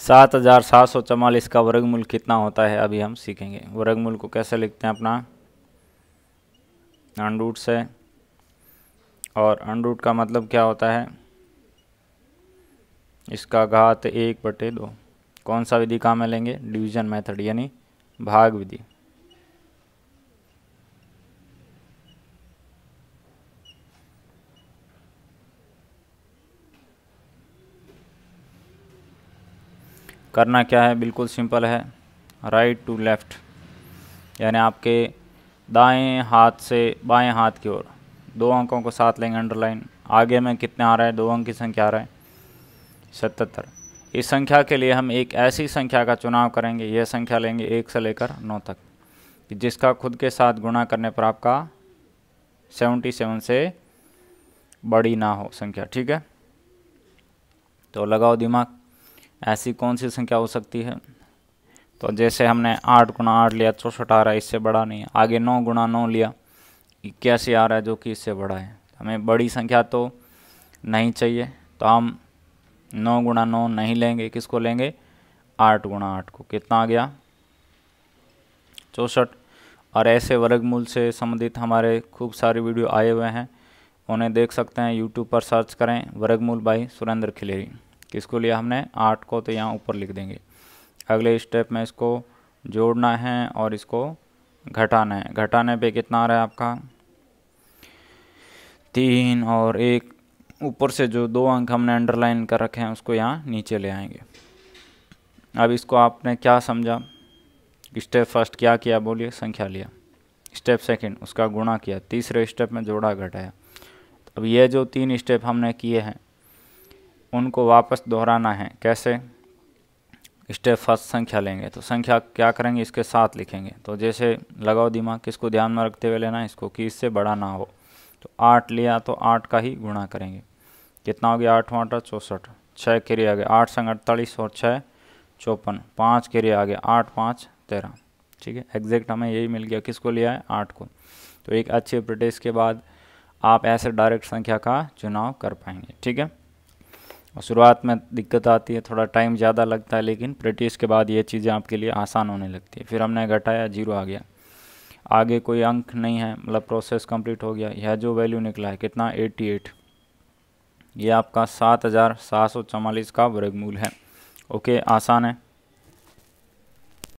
सात हज़ार सात सौ चवालीस का वर्गमूल कितना होता है अभी हम सीखेंगे वर्गमूल को कैसे लिखते हैं अपना अनरूट से और अनरूट का मतलब क्या होता है इसका घात एक बटे दो कौन सा विधि काम में लेंगे डिवीजन मेथड यानी भाग विधि करना क्या है बिल्कुल सिंपल है राइट टू लेफ़्ट यानी आपके दाएं हाथ से बाएं हाथ की ओर दो अंकों को साथ लेंगे अंडरलाइन आगे में कितने आ रहे हैं दो अंक की संख्या आ रहा है सतहत्तर इस संख्या के लिए हम एक ऐसी संख्या का चुनाव करेंगे यह संख्या लेंगे एक से लेकर नौ तक जिसका खुद के साथ गुणा करने पर आपका सेवेंटी सेवन से बड़ी ना हो संख्या ठीक है तो लगाओ दिमाग ऐसी कौन सी संख्या हो सकती है तो जैसे हमने आठ गुना आठ लिया चौसठ आ रहा है इससे बड़ा नहीं आगे नौ गुना नौ लिया इक्यासी आ रहा है जो कि इससे बड़ा है तो हमें बड़ी संख्या तो नहीं चाहिए तो हम नौ गुणा नौ नहीं लेंगे किसको लेंगे आठ गुणा आठ को कितना आ गया चौंसठ और ऐसे वर्गमूल से संबंधित हमारे खूब सारे वीडियो आए हुए हैं उन्हें देख सकते हैं यूट्यूब पर सर्च करें वर्गमूल बाई सुरेंद्र खिलेरी किसको लिया हमने आठ को तो यहाँ ऊपर लिख देंगे अगले स्टेप में इसको जोड़ना है और इसको घटाना है घटाने पे कितना आ रहा है आपका तीन और एक ऊपर से जो दो अंक हमने अंडरलाइन कर रखे हैं उसको यहाँ नीचे ले आएंगे अब इसको आपने क्या समझा स्टेप फर्स्ट क्या किया बोलिए संख्या लिया स्टेप सेकंड उसका गुणा किया तीसरे स्टेप में जोड़ा घटाया अब ये जो तीन स्टेप हमने किए हैं उनको वापस दोहराना है कैसे स्टेप फर्स्ट संख्या लेंगे तो संख्या क्या करेंगे इसके साथ लिखेंगे तो जैसे लगाओ दिमाग किसको ध्यान में रखते हुए लेना है इसको कि इससे बड़ा ना हो तो आठ लिया तो आठ का ही गुणा करेंगे कितना हो गया आठ आठ चौंसठ छः के लिए आ गया आठ संग अड़तालीस और छः चौपन पाँच के लिए आ गया आठ पाँच तेरह ठीक है एग्जैक्ट हमें यही मिल गया किसको लिया है आठ को तो एक अच्छे प्रैक्टिस के बाद आप ऐसे डायरेक्ट संख्या का चुनाव कर पाएंगे ठीक है और शुरुआत में दिक्कत आती है थोड़ा टाइम ज़्यादा लगता है लेकिन प्रैक्टिस के बाद ये चीज़ें आपके लिए आसान होने लगती है फिर हमने घटाया जीरो आ गया आगे कोई अंक नहीं है मतलब प्रोसेस कंप्लीट हो गया यह जो वैल्यू निकला है कितना 88 ये आपका सात हज़ार सात सौ चवालीस का वर्गमूल है ओके आसान है